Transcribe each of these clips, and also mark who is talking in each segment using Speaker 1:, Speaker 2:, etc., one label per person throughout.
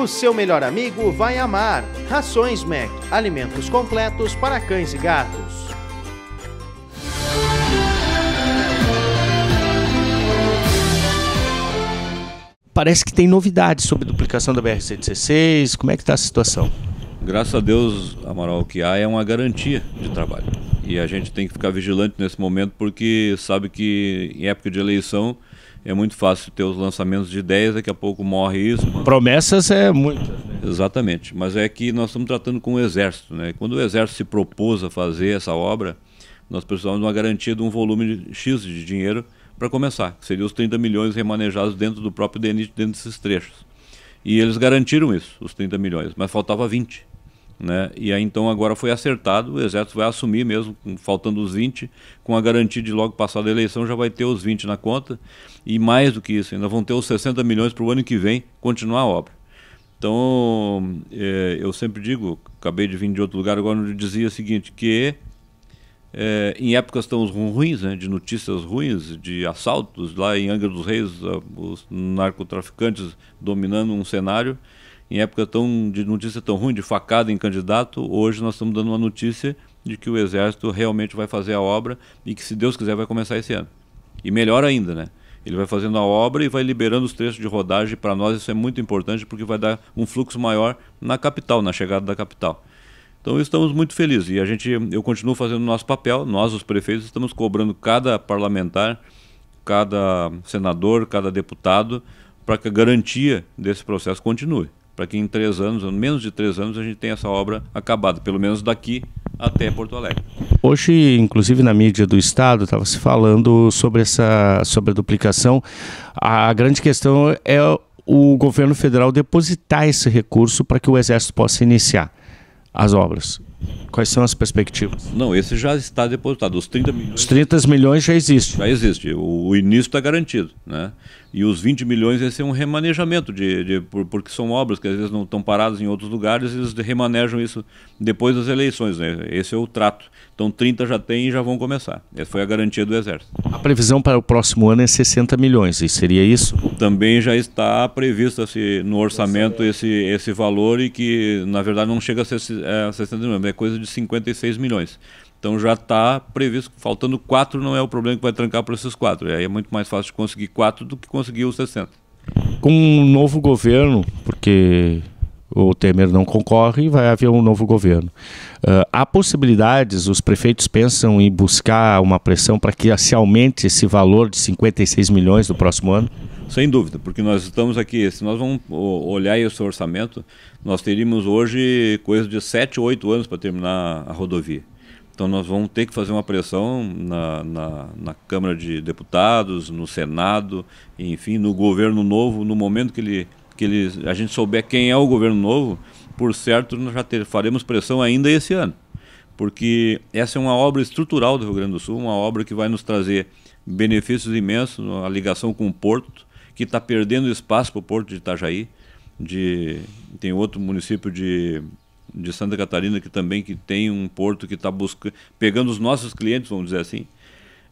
Speaker 1: O seu melhor amigo vai amar. Rações Mac, alimentos completos para cães e gatos. Parece que tem novidades sobre duplicação da BR-116. Como é que está a situação?
Speaker 2: Graças a Deus, Amaral, que há é uma garantia de trabalho. E a gente tem que ficar vigilante nesse momento porque sabe que em época de eleição é muito fácil ter os lançamentos de ideias, daqui a pouco morre isso. Promessas é muitas. Exatamente, mas é que nós estamos tratando com o Exército. Né? Quando o Exército se propôs a fazer essa obra, nós precisávamos de uma garantia de um volume de X de dinheiro para começar, que seria os 30 milhões remanejados dentro do próprio DENIT, dentro desses trechos. E eles garantiram isso, os 30 milhões, mas faltava 20. Né? E aí então agora foi acertado, o Exército vai assumir mesmo, faltando os 20, com a garantia de logo passar a eleição já vai ter os 20 na conta, e mais do que isso, ainda vão ter os 60 milhões para o ano que vem continuar a obra. Então, é, eu sempre digo, acabei de vir de outro lugar agora, onde eu dizia o seguinte, que é, em épocas tão ruins, né, de notícias ruins, de assaltos, lá em Angra dos Reis, os narcotraficantes dominando um cenário, em época tão de notícia tão ruim, de facada em candidato, hoje nós estamos dando uma notícia de que o Exército realmente vai fazer a obra e que, se Deus quiser, vai começar esse ano. E melhor ainda, né? Ele vai fazendo a obra e vai liberando os trechos de rodagem. Para nós isso é muito importante porque vai dar um fluxo maior na capital, na chegada da capital. Então estamos muito felizes e a gente, eu continuo fazendo o nosso papel. Nós, os prefeitos, estamos cobrando cada parlamentar, cada senador, cada deputado para que a garantia desse processo continue para que em três anos, ou menos de três anos, a gente tenha essa obra acabada, pelo menos daqui até Porto Alegre.
Speaker 1: Hoje, inclusive na mídia do Estado, estava se falando sobre essa sobre a duplicação. A grande questão é o governo federal depositar esse recurso para que o Exército possa iniciar as obras. Quais são as perspectivas?
Speaker 2: Não, esse já está depositado. Os 30 milhões. Os 30 milhões já existe. Já existe. O, o início está garantido. Né? E os 20 milhões esse é um remanejamento, de, de, porque são obras que às vezes não estão paradas em outros lugares, eles remanejam isso depois das eleições. Né? Esse é o trato. Então 30 já tem e já vão começar. Essa foi a garantia do Exército.
Speaker 1: A previsão para o próximo ano é 60 milhões, e seria isso?
Speaker 2: Também já está previsto assim, no orçamento é esse, esse valor e que, na verdade, não chega a ser é, 60 milhões é coisa de 56 milhões. Então já está previsto, faltando quatro não é o problema que vai trancar para esses quatro. Aí é muito mais fácil conseguir quatro do que conseguir os 60.
Speaker 1: Com um novo governo, porque o Temer não concorre e vai haver um novo governo. Uh, há possibilidades, os prefeitos pensam em buscar uma pressão para que se aumente esse valor de 56 milhões no próximo ano?
Speaker 2: Sem dúvida, porque nós estamos aqui, se nós vamos olhar esse orçamento, nós teríamos hoje coisa de 7, 8 anos para terminar a rodovia. Então nós vamos ter que fazer uma pressão na, na, na, Câmara de Deputados, no Senado, enfim, no governo novo, no momento que, ele, que ele, a gente souber quem é o governo novo, por certo nós já ter, faremos pressão ainda esse ano. Porque essa é uma obra estrutural do Rio Grande do Sul, uma obra que vai nos trazer benefícios imensos, a ligação com o Porto, que está perdendo espaço para o porto de Itajaí. De, tem outro município de, de Santa Catarina que também que tem um porto que está buscando, pegando os nossos clientes, vamos dizer assim.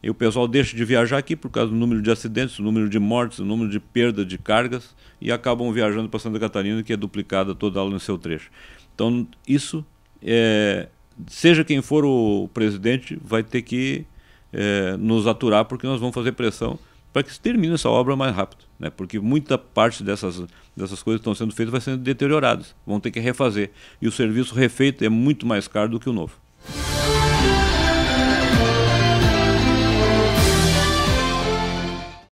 Speaker 2: E o pessoal deixa de viajar aqui por causa do número de acidentes, do número de mortes, do número de perda de cargas e acabam viajando para Santa Catarina, que é duplicada toda ela no seu trecho. Então, isso, é, seja quem for o presidente, vai ter que é, nos aturar, porque nós vamos fazer pressão para que se termine essa obra mais rápido, né? porque muita parte dessas, dessas coisas que estão sendo feitas vai sendo deterioradas, vão ter que refazer. E o serviço refeito é muito mais caro do que o novo.